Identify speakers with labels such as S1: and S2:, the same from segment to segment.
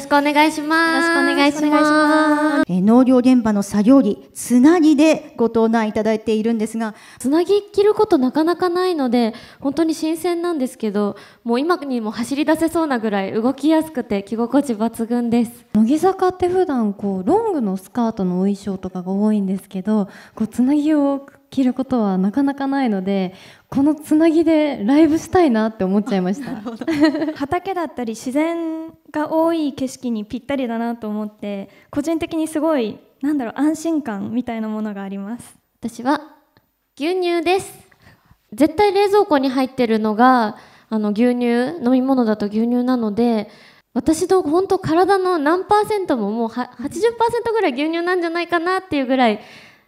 S1: ろしくお願いします。よろしくお願いします。え農業現場の作業着、つなぎでご登壇いただいているんですが、つなぎ着ることなかなかないので、本当に新鮮なんですけど、もう今にも走り出せそうなぐらい動きやすくて着心地
S2: 抜群です。乃木坂って普段こうロングのスカートのお衣装とかが多いんですけど、こうつなぎを着ることはなかなかないのでこのつなぎでライブしたいなって思っちゃいました畑だった
S3: り自然が多い景色にぴったりだなと思って個人的にすごいなんだろう安心感みたいなものがあります私は牛乳です絶対冷蔵庫に入
S1: ってるのがあの牛乳飲み物だと牛乳なので私の本当体の何パーセントももう80%ぐらい牛乳なんじゃないかなっていうぐらい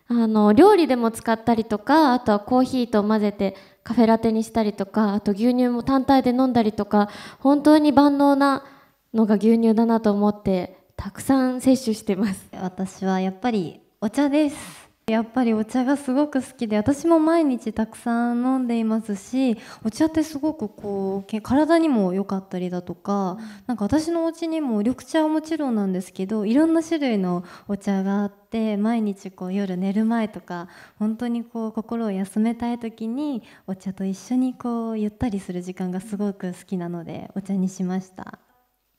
S1: あの料理でも使ったりとかあとはコーヒーと混ぜてカフェラテにしたりとかあと牛乳も単体で飲んだりとか本当に万能なのが牛乳だ
S2: なと思ってたくさん摂取してます私はやっぱりお茶ですやっぱりお茶がすごく好きで私も毎日たくさん飲んでいますしお茶ってすごくこう体にも良かったりだとか何か私のお家にも緑茶はもちろんなんですけどいろんな種類のお茶があって毎日こう夜寝る前とか本当にこう心を休めたい時にお茶と一緒にこうゆったりする時間がすごく好きなのでお茶にしました。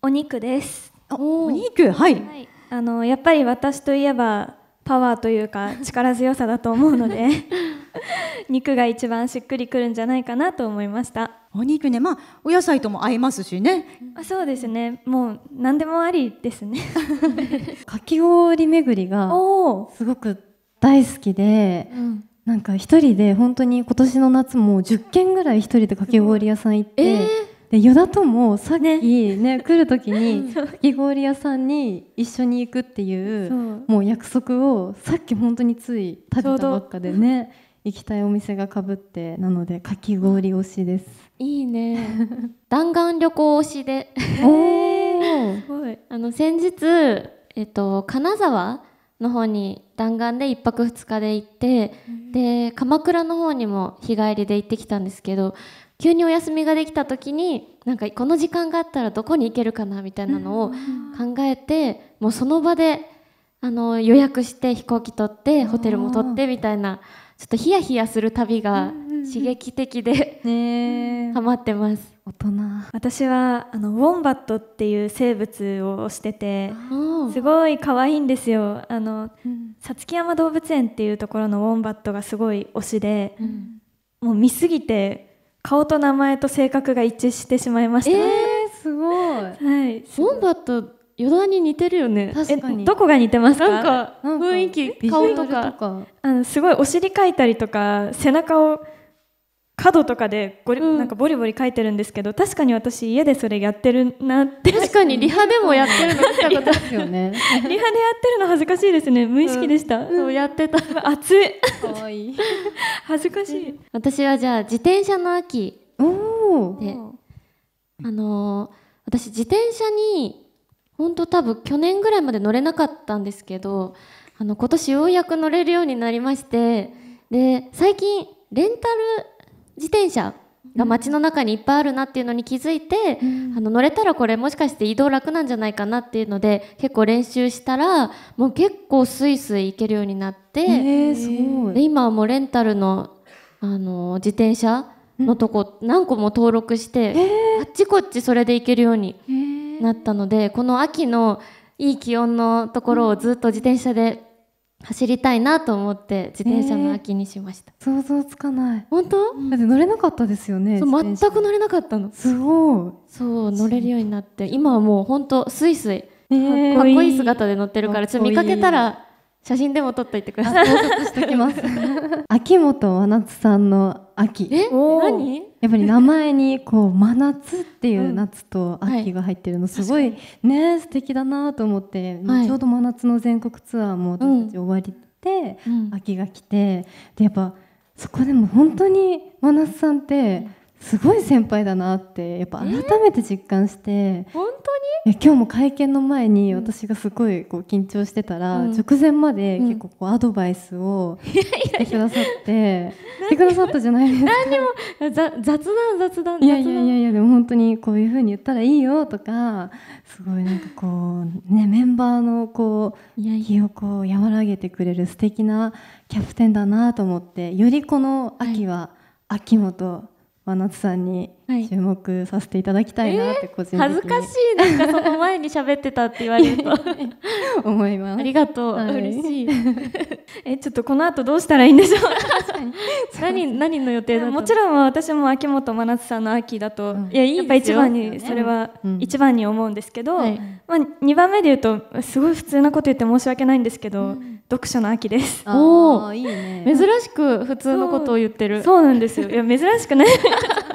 S2: お肉です
S3: お肉はい、はい、あのやっぱり私といえばパワーというか力強さだと思うので 肉が一番しっくりくるんじゃないかなと思い
S2: ましたお肉ねまあお野菜とも合いますしね
S3: あそうですねもう何で
S2: もありですね かき氷巡りがすごく大好きで、うん、なんか一人で本当に今年の夏もう10軒ぐらい一人でかき氷屋さん行って、えーで与田ともさっきね、ね、来る時にかき氷屋さんに一緒に行くっていうもう約束をさっき本当につい食べたばっかでね行きたいお店がかぶってなのでかき氷推しです
S1: いいね弾丸旅行推しですごいあの先日、えっと、金沢の方に弾丸で1泊2日で行ってで鎌倉の方にも日帰りで行ってきたんですけど急にお休みができた時になんかこの時間があったらどこに行けるかなみたいなのを考えて、もうその場であの予約して飛行機取ってホテルも取ってみたいなちょっとヒヤヒヤする旅が刺激的で、
S3: ハマってます。大人私はあのウォンバットっていう生物をしててすごい可愛いんですよあの、うん、さつ山動物園っていうところのウォンバットがすごい推しで、うん、もう見すぎて顔と名前と性格が一致してしまいました。え
S1: ー、すごい。はい。ボンバット
S3: 余談に似てるよね。どこが似てますか？なんか
S1: 雰囲気、顔とか、
S3: あのすごいお尻かいたりとか背中を角とかでごり、うん、なんかボリボリ書いてるんですけど確かに私家でそれやってるなって確かにリハでもやってるの見たことですよね リハでやってるの恥ずかしいですね無意識でした、うん、そうやってた熱い可愛い恥ずかしい
S1: 私はじゃあ自転車の秋おであのー、私自転車に本当多分去年ぐらいまで乗れなかったんですけどあの今年ようやく乗れるようになりましてで最近レンタル自転車が街の中にいっぱいあるなっていうのに気づいて、うん、あの乗れたらこれもしかして移動楽なんじゃないかなっていうので結構練習したらもう結構スイスイ行けるようになって、えー、で今はもうレンタルのあの自転車のとこ何個も登録して、あっちこっちそれで行けるようになったので、えー、この秋のいい気温のところをずっと自転車で走りたいなと思って自転車の秋
S2: にしました、えー、想像つかない本当、うん、だって乗れなかったですよね
S1: そう全く乗れなかったのすごいそう乗れるようになって今はもう本当スイスイかっこいい姿で乗ってるからちょっと見かけたら写真でも撮っといてください。しきます。
S2: 秋元真夏さんの秋。え、何？やっぱり名前にこう真夏っていう夏と秋が入ってるのすごいね素敵だなと思って、はい、ちょうど真夏の全国ツアーも私たち終わりで、うん、秋が来てでやっぱそこでも本当に真夏さんって。うんすごい先輩だなってやっぱ改めて実感して、本当に今日も会見の前に私がすごいこう緊張してたら、直前まで結構こうアドバイスを してくださってしてくださったじゃないですか何も雑談雑談いやいやいやいやでも本当にこういうふうに言ったらいいよとかすごいなんかこうねメンバーのこう気をこう和らげてくれる素敵なキャプテンだなと思ってよりこの秋は秋元真夏さんに注目させていただきたいなって個人的に、はいえー、恥ずか
S1: しいなんかその前に喋っ
S3: てたって言われると 思いますありがとう、はい、嬉しい えちょっとこの後どうしたらいいんでしょう 何何の予定だもちろん私も秋元真夏さんの秋だと、うん、いややっぱ一番にそれは一番に思うんですけど、うんうん、まあ、2番目で言うとすごい普通なこと言って申し訳ないんですけど、うん読書の秋です。おお、
S1: いいね。珍
S3: しく普通のことを言ってる。そうなんですよ。いや珍しくね。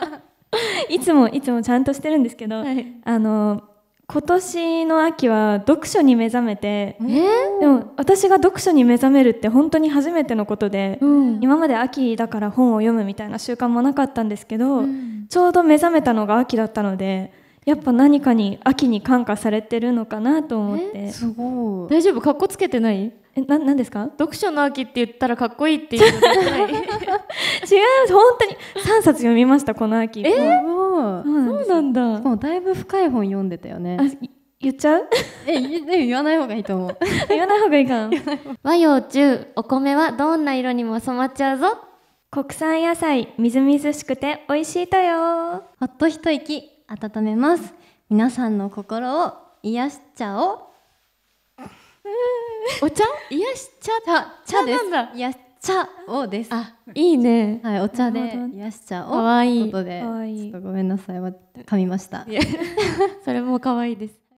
S3: いつもいつもちゃんとしてるんですけど、はい、あの今年の秋は読書に目覚めて、えー、でも私が読書に目覚めるって本当に初めてのことで、うん、今まで秋だから本を読むみたいな習慣もなかったんですけど、うん、ちょうど目覚めたのが秋だったのでやっぱ何かに秋に感化されてるのかなと思って、えー、すごい大丈夫かっこつけてないえななんですか読書の秋って言ったらかっこいいっていうのじ 違い本当に3冊読みましたこの秋
S2: えー、そうなんだもうだいぶ深い本読んでたよね言っちゃうえ言わない方がいいと思う 言わない方がいいかな 和洋中お米はどんな色にも染まっちゃうぞ国産野菜みずみずしくて美味しいとよほっと一息温めます皆さんの心を癒しちゃおうお茶癒し茶茶です癒し茶をですあいいねはいお茶で癒し茶を可愛いいことでちょっとごめんなさい噛みました それも可愛いです